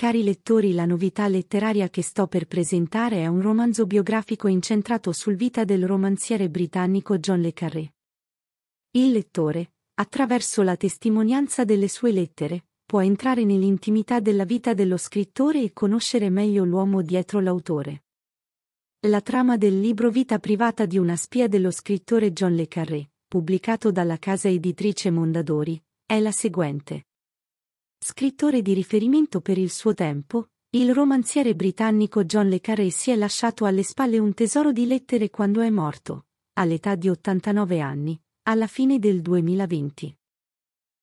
Cari lettori, la novità letteraria che sto per presentare è un romanzo biografico incentrato sul vita del romanziere britannico John Le Carré. Il lettore, attraverso la testimonianza delle sue lettere, può entrare nell'intimità della vita dello scrittore e conoscere meglio l'uomo dietro l'autore. La trama del libro Vita privata di una spia dello scrittore John Le Carré, pubblicato dalla casa editrice Mondadori, è la seguente. Scrittore di riferimento per il suo tempo, il romanziere britannico John Le Carré si è lasciato alle spalle un tesoro di lettere quando è morto, all'età di 89 anni, alla fine del 2020.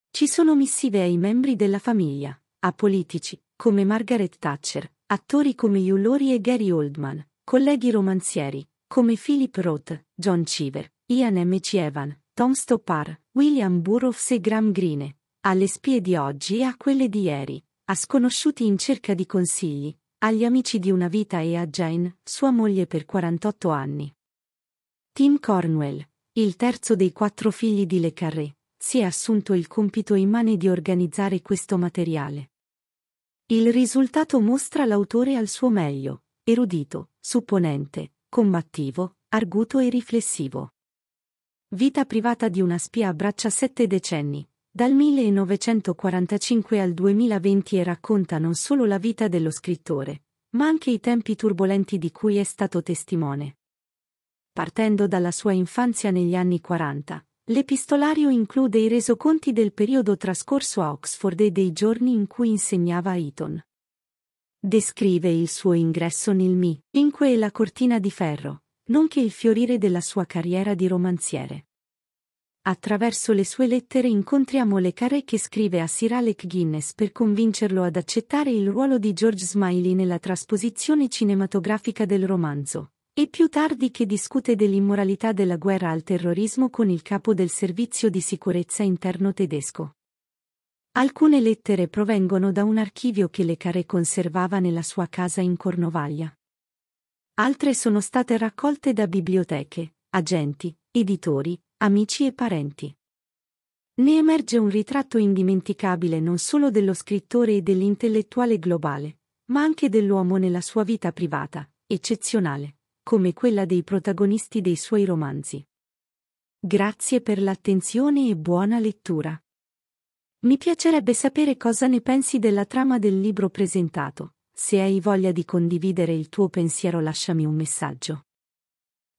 Ci sono missive ai membri della famiglia, a politici, come Margaret Thatcher, attori come Hugh Laurie e Gary Oldman, colleghi romanzieri, come Philip Roth, John Cheever, Ian M. C. Evan, Tom Stoppard, William Burroughs e Graham Greene, alle spie di oggi e a quelle di ieri, a sconosciuti in cerca di consigli, agli amici di una vita e a Jane, sua moglie per 48 anni. Tim Cornwell, il terzo dei quattro figli di Le Carré, si è assunto il compito immane di organizzare questo materiale. Il risultato mostra l'autore al suo meglio, erudito, supponente, combattivo, arguto e riflessivo. Vita privata di una spia abbraccia sette decenni, dal 1945 al 2020 e racconta non solo la vita dello scrittore, ma anche i tempi turbolenti di cui è stato testimone. Partendo dalla sua infanzia negli anni 40, l'epistolario include i resoconti del periodo trascorso a Oxford e dei giorni in cui insegnava a Eton. Descrive il suo ingresso nel Mi, Inque e la cortina di ferro, nonché il fiorire della sua carriera di romanziere. Attraverso le sue lettere incontriamo le care che scrive a Sir Alec Guinness per convincerlo ad accettare il ruolo di George Smiley nella trasposizione cinematografica del romanzo. E più tardi che discute dell'immoralità della guerra al terrorismo con il capo del servizio di sicurezza interno tedesco. Alcune lettere provengono da un archivio che le Carré conservava nella sua casa in Cornovaglia. Altre sono state raccolte da biblioteche, agenti, editori, amici e parenti. Ne emerge un ritratto indimenticabile non solo dello scrittore e dell'intellettuale globale, ma anche dell'uomo nella sua vita privata, eccezionale, come quella dei protagonisti dei suoi romanzi. Grazie per l'attenzione e buona lettura. Mi piacerebbe sapere cosa ne pensi della trama del libro presentato. Se hai voglia di condividere il tuo pensiero lasciami un messaggio.